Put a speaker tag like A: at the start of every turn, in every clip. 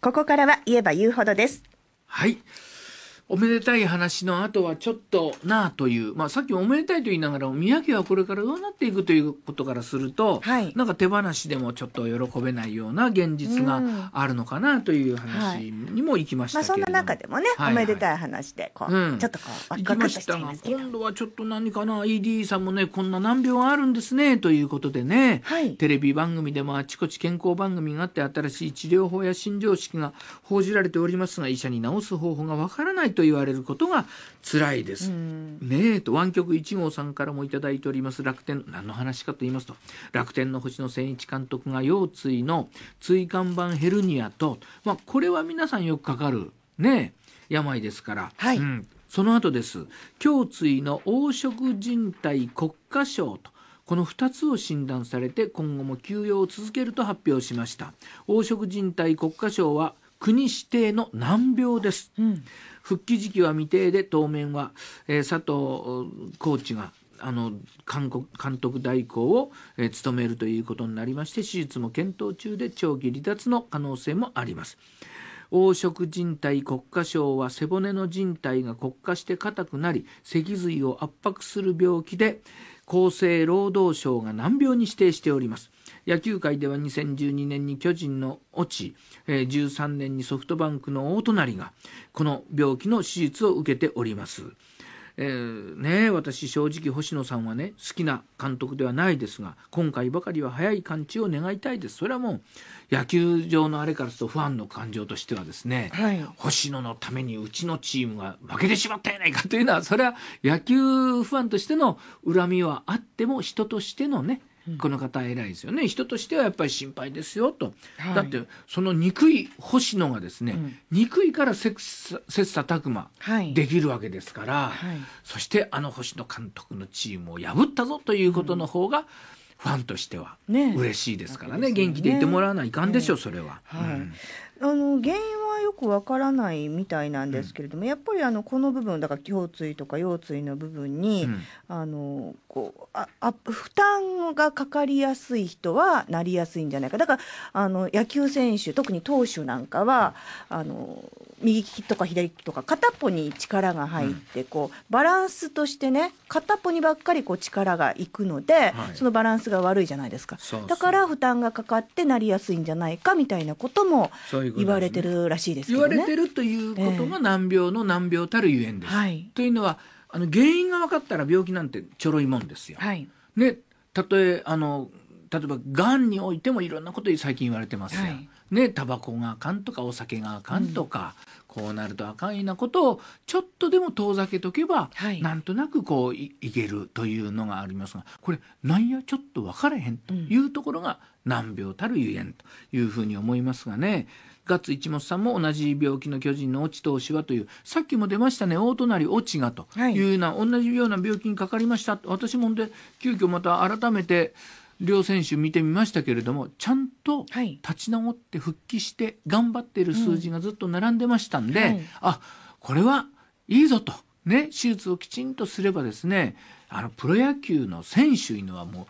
A: ここからは言えば言うほどです。はい。
B: おめでたい話の後はちょっとなあという、まあ、さっきおめでたいと言いながら宮家はこれからどうなっていくということからすると、はい、なんか手放しでもちょっと喜べないような現実があるのかなという話にも行きました、うんはい、ま
A: あ、そんな中でもね、はいはい、おめで
B: たい話でこう、うん、ちょっとこうわかりましたが今度はちょっと何かな ED さんもねこんな難病あるんですねということでね、はい、テレビ番組でもあちこち健康番組があって新しい治療法や診療式が報じられておりますが医者に治す方法がわからないと言われることが辛いです。ねえと湾曲1号さんからもいいております楽天何の話かと言いますと楽天の星野千一監督が腰椎の椎間板ヘルニアと、まあ、これは皆さんよくかかるね病ですから、はい、うん、その後です胸椎の黄色靭帯国家症とこの2つを診断されて今後も休養を続けると発表しました黄色靭帯国家症は国指定の難病です、うん、復帰時期は未定で当面は、えー、佐藤コーチがあの韓国監督代行を、えー、務めるということになりまして手術も検討中で長期離脱の可能性もあります。黄色人体国家症は背骨の人体が国家して硬くなり脊髄を圧迫する病気で厚生労働省が難病に指定しております野球界では2012年に巨人の落ち、え13年にソフトバンクの大隣がこの病気の手術を受けておりますえー、ね私正直星野さんはね好きな監督ではないですが今回ばかりは早い完治を願いたいですそれはもう野球場のあれからするとファンの感情としてはですね、はい、星野のためにうちのチームが負けてしまったやないかというのはそれは野球ファンとしての恨みはあっても人としてのねこの方偉いですよね人としてはやっぱり心配ですよと、はい、だってその憎い星野がですね、うん、憎いから切磋琢磨できるわけですから、はいはい、そしてあの星野監督のチームを破ったぞということの方が、うんファンとしては嬉しいですからね、ね、元気でいてもらわないかんでしょう、ね、それは。はい、う
A: ん、あの原因はよくわからないみたいなんですけれども、うん、やっぱりあのこの部分だから胸椎とか腰椎の部分に、うん、あのこうあ負担がかかりやすい人はなりやすいんじゃないかだからあの野球選手特に投手なんかはあの右利きとか左利きとか片っぽに力が入って、うん、こうバランスとしてね片っぽにばっかりこう力がいくので、はい、そのバランスが悪いじゃないですかだから負担がかかってなりやすいんじゃないかみたいなことも言われてるらしいですけどね。ううね言われて
B: るということが難病の難病たるゆえんです。えーはい、というのはあの原因が分かったら病気なんてちょろいもんですよ。はい、ね、たとえあの例えばがんにおいてもいろんなこと最近言われてますよ。はいねタバコがあかんとかお酒があかんとか、うん、こうなるとあかんようなことをちょっとでも遠ざけとけば、はい、なんとなくこういけるというのがありますがこれなんやちょっと分からへんというところが、難病たるゆえんというふうに思いますがね。ガッツ一本さんも同じ病気の巨人の落ち投手はというさっきも出ましたね大隣落ちがというような、はい、同じような病気にかかりました私もんで急遽また改めて両選手見てみましたけれどもちゃんと立ち直って復帰して頑張っている数字がずっと並んでましたんで、うんはい、あこれはいいぞと、ね、手術をきちんとすればですねあのプロ野球の選手いうのはもう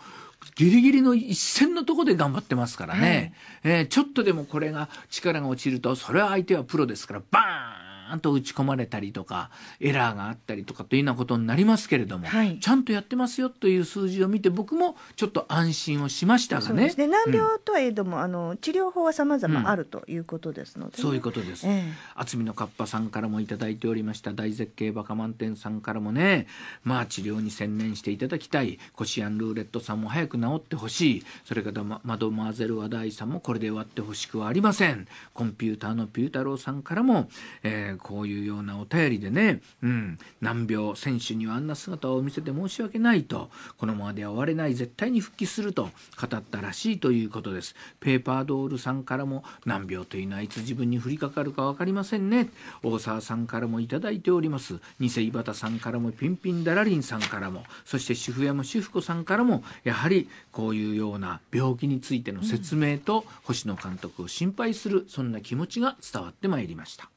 B: ギリギリの一線のとこで頑張ってますからね、はい、えー、ちょっとでもこれが力が落ちるとそれは相手はプロですからバーンーンと打ち込まれたりとかエラーがあったりとかというようなことになりますけれども、はい、ちゃんとやってますよという数字を見て僕もちょっと安心をしましたがね。で難病
A: とはいえども、うん、あの治療法はさまざまあ
B: るということですので、ねうん、そういうことです。ええ、厚みのかっぱさんからもいいておりました大絶景バカ満点さんからもねまあ治療に専念していただきたいコシアンルーレットさんも早く治ってほしいそれからマドマーゼル話題さんもこれで終わってほしくはありませんコンピューターのピュータローさんからも、えー、こういうようなお便りでね、うん、難病、選手にはあんな姿を見せて申し訳ないと、このままでは終われない、絶対に復帰すると語ったらしいということです。ペーパードールさんからも、難病というのはいつ自分に降りかかるか分かりませんね。大沢さんからもいただいております。偽井端さんからも、ピンピンダラリンさんからも、そして主婦山主婦子さんからも、やはりこういうような病気についての説明と、星野監督を心配する、そんな気持ちが伝わってまいりました。